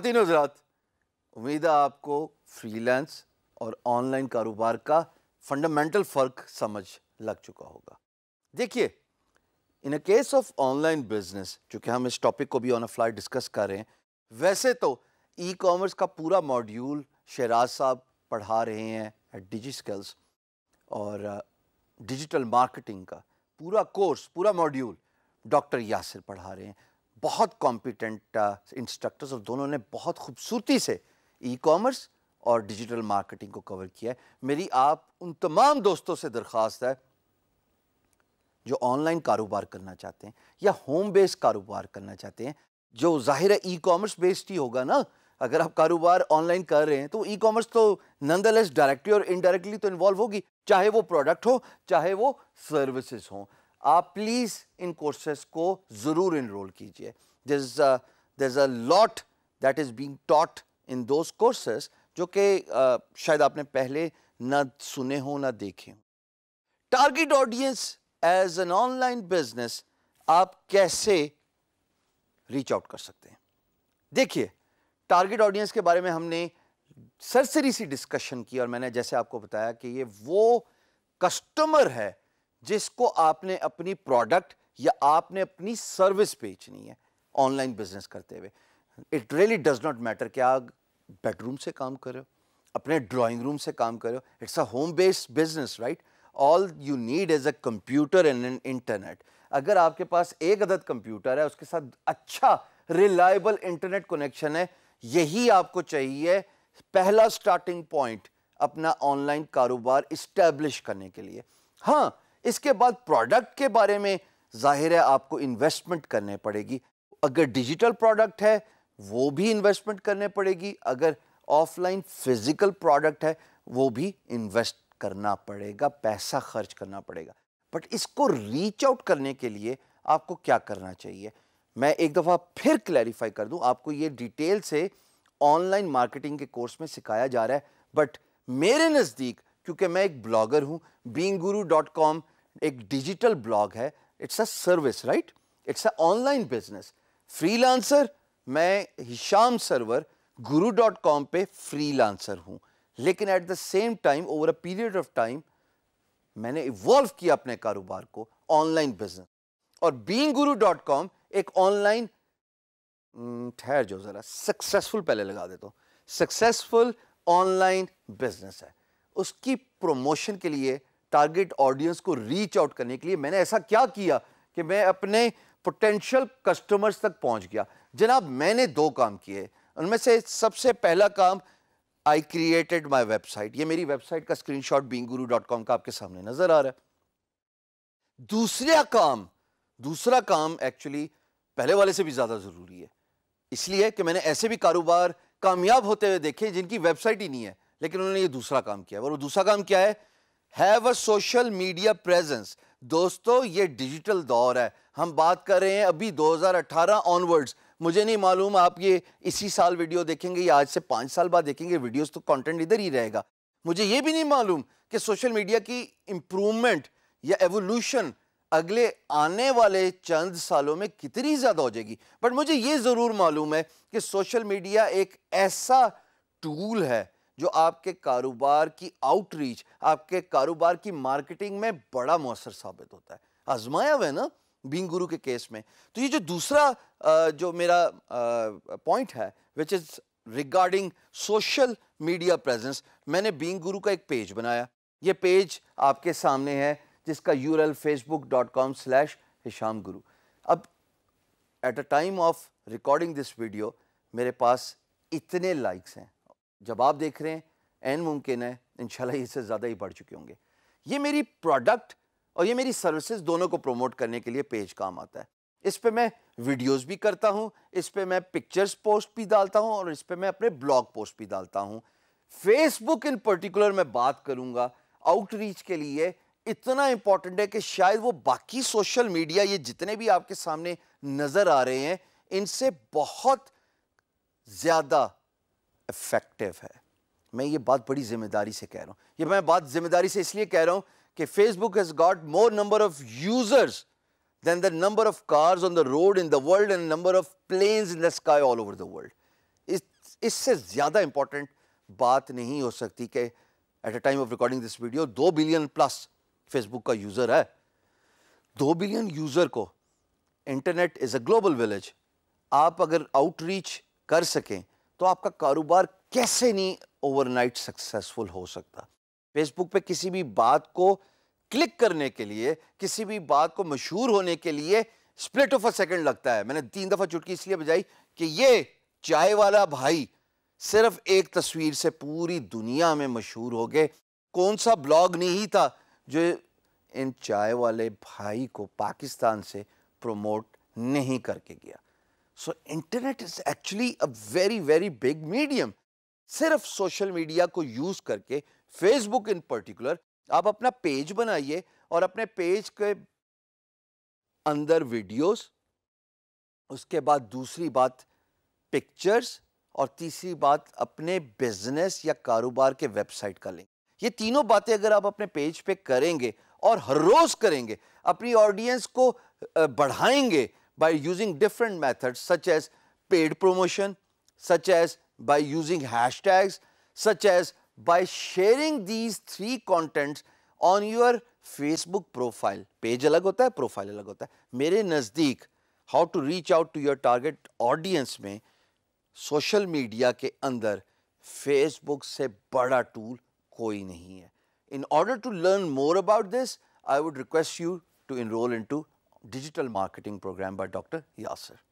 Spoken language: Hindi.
ख़वान हजरात उम्मीद है आपको फ्रीलांस और ऑनलाइन कारोबार का फंडामेंटल फ़र्क समझ लग चुका होगा देखिए in a case of online business चूँकि हम इस टॉपिक को भी ऑन अ फ्लाई डिस्कस कर रहे हैं वैसे तो ई कॉमर्स का पूरा मॉड्यूल शहराज साहब पढ़ा रहे हैं एट डिजी स्किल्स और डिजिटल uh, मार्केटिंग का पूरा कोर्स पूरा मॉड्यूल डॉक्टर यासिर पढ़ा रहे हैं बहुत कॉम्पिटेंट इंस्ट्रक्टर्स uh, और दोनों ने बहुत खूबसूरती से ई कॉमर्स और डिजिटल मार्केटिंग को कवर किया है मेरी आप उन तमाम दोस्तों से दरख्वास्त है जो ऑनलाइन कारोबार करना चाहते हैं या होम बेस कारोबार करना चाहते हैं जो जाहिर है ई कॉमर्स बेस्ड ही होगा ना अगर आप कारोबार ऑनलाइन कर रहे हैं तो ई कॉमर्स तो नंदलेस डायरेक्टली और इनडायरेक्टली तो इन्वॉल्व होगी चाहे वो प्रोडक्ट हो चाहे वो सर्विसेज हों आप प्लीज़ इन कोर्सेज को ज़रूर इनरोल कीजिए there's a lot that is being taught in those जो कि uh, शायद आपने पहले ना सुने हो ना देखे हो target audience as an online business आप कैसे रीच आउट कर सकते हैं देखिए टारगेट ऑडियंस के बारे में हमने सरसरी सी डिस्कशन की और मैंने जैसे आपको बताया कि ये वो कस्टमर है जिसको आपने अपनी प्रोडक्ट या आपने अपनी सर्विस बेचनी है ऑनलाइन बिजनेस करते हुए it really does not matter कि आप बेडरूम से काम करो अपने ड्राइंग रूम से काम करो it's a home based business right all you need is a computer and an internet अगर आपके पास एक अदद कंप्यूटर है उसके साथ अच्छा रिलायबल इंटरनेट कनेक्शन है यही आपको चाहिए पहला स्टार्टिंग पॉइंट अपना ऑनलाइन कारोबार इस्टेब्लिश करने के लिए हाँ इसके बाद प्रोडक्ट के बारे में जाहिर है आपको इन्वेस्टमेंट करने पड़ेगी अगर डिजिटल प्रोडक्ट है वो भी इन्वेस्टमेंट करने पड़ेगी अगर ऑफलाइन फिजिकल प्रोडक्ट है वो भी इन्वेस्ट करना पड़ेगा पैसा खर्च करना पड़ेगा बट इसको रीच आउट करने के लिए आपको क्या करना चाहिए मैं एक दफ़ा फिर क्लैरिफाई कर दूं आपको ये डिटेल से ऑनलाइन मार्केटिंग के कोर्स में सिखाया जा रहा है बट मेरे नज़दीक क्योंकि मैं एक ब्लॉगर हूँ बींग गुरु डॉट कॉम एक डिजिटल ब्लॉग है it's a service right it's a online business freelancer मैं Hisham Sarwar Guru dot com पर लांसर हूँ लेकिन at the same time over a period of time मैंने इवॉल्व किया अपने कारोबार को ऑनलाइन बिजनेस और बींग गुरु डॉट कॉम एक ऑनलाइन हम्म, ठहर जो ज़रा सक्सेसफुल पहले लगा देता हूँ सक्सेसफुल ऑनलाइन बिजनेस है उसकी प्रमोशन के लिए टारगेट ऑडियंस को रीच आउट करने के लिए मैंने ऐसा क्या किया कि मैं अपने पोटेंशियल कस्टमर्स तक पहुंच गया जनाब मैंने दो काम किए उनमें से सबसे पहला काम आई क्रिएटेड माई वेबसाइट ये मेरी वेबसाइट का स्क्रीन शॉट का आपके सामने नजर आ रहा है दूसरा काम दूसरा काम एक्चुअली पहले वाले से भी ज़्यादा ज़रूरी है इसलिए कि मैंने ऐसे भी कारोबार कामयाब होते हुए देखे जिनकी वेबसाइट ही नहीं है लेकिन उन्होंने ये दूसरा काम किया और वो दूसरा काम क्या है have a social media presence दोस्तों ये डिजिटल दौर है हम बात कर रहे हैं अभी 2018 ऑनवर्ड्स मुझे नहीं मालूम आप ये इसी साल वीडियो देखेंगे या आज से पाँच साल बाद देखेंगे वीडियोस तो कंटेंट इधर ही रहेगा मुझे ये भी नहीं मालूम कि सोशल मीडिया की इम्प्रूवमेंट या एवोल्यूशन अगले आने वाले चंद सालों में कितनी ज़्यादा हो जाएगी बट मुझे ये ज़रूर मालूम है कि सोशल मीडिया एक ऐसा टूल है जो आपके कारोबार की आउटरीच आपके कारोबार की मार्केटिंग में बड़ा मौसर साबित होता है आजमाया हुआ है ना बींग गुरु के केस में तो ये जो दूसरा जो मेरा पॉइंट है which is regarding social media presence मैंने बींग गुरु का एक पेज बनाया ये पेज आपके सामने है जिसका U L Facebook dot com slash Hisham Guru अब at a time of recording this video मेरे पास इतने लाइक्स हैं जब आप देख रहे हैं एन मुमकिन है इनशाला इससे ज़्यादा ही बढ़ चुके होंगे ये मेरी प्रोडक्ट और ये मेरी सर्विसेज दोनों को प्रमोट करने के लिए पेज काम आता है इस पर मैं वीडियोस भी करता हूँ इस पर मैं पिक्चर्स पोस्ट भी डालता हूँ और इस पर मैं अपने ब्लॉग पोस्ट भी डालता हूँ फेसबुक इन पर्टिकुलर मैं बात करूँगा आउटरीच के लिए इतना इंपॉर्टेंट है कि शायद वो बाकी सोशल मीडिया ये जितने भी आपके सामने नज़र आ रहे हैं इनसे बहुत ज़्यादा इफ़ेक्टिव है मैं ये बात बड़ी ज़िम्मेदारी से कह रहा हूँ ये मैं बात ज़िम्मेदारी से इसलिए कह रहा हूँ कि Facebook has got more number of users than the number of cars on the road in the world and number of planes in the sky all over the world इससे ज़्यादा इंपॉर्टेंट बात नहीं हो सकती कि at a time of recording this video दो बिलियन प्लस फेसबुक का यूज़र है दो बिलियन यूज़र को internet is a global village आप अगर आउटरीच कर सकें तो आपका कारोबार कैसे नहीं ओवरनाइट सक्सेसफुल हो सकता फेसबुक पे किसी भी बात को क्लिक करने के लिए किसी भी बात को मशहूर होने के लिए स्प्लिट ऑफ अ सेकंड लगता है मैंने तीन दफ़ा चुटकी इसलिए बजाई कि ये चाय वाला भाई सिर्फ एक तस्वीर से पूरी दुनिया में मशहूर हो गए कौन सा ब्लॉग नहीं था जो इन चाय वाले भाई को पाकिस्तान से प्रमोट नहीं करके गया so internet is actually a very very big medium सिर्फ सोशल मीडिया को यूज करके फेसबुक इन पर्टिकुलर आप अपना पेज बनाइए और अपने पेज के अंदर वीडियोस उसके बाद दूसरी बात पिक्चर्स और तीसरी बात अपने बिजनेस या कारोबार के वेबसाइट का लिंक ये तीनों बातें अगर आप अपने पेज पे करेंगे और हर रोज करेंगे अपनी ऑडियंस को बढ़ाएंगे by using different methods such as paid promotion, such as by using hashtags, such as by sharing these three contents on your Facebook profile. Page alag hota hai, profile alag hota hai. मेरे नज़दीक how to reach out to your target audience में social media के अंदर Facebook से बड़ा tool कोई नहीं है. In order to learn more about this, I would request you to enroll into digital marketing program by Dr. Yasser.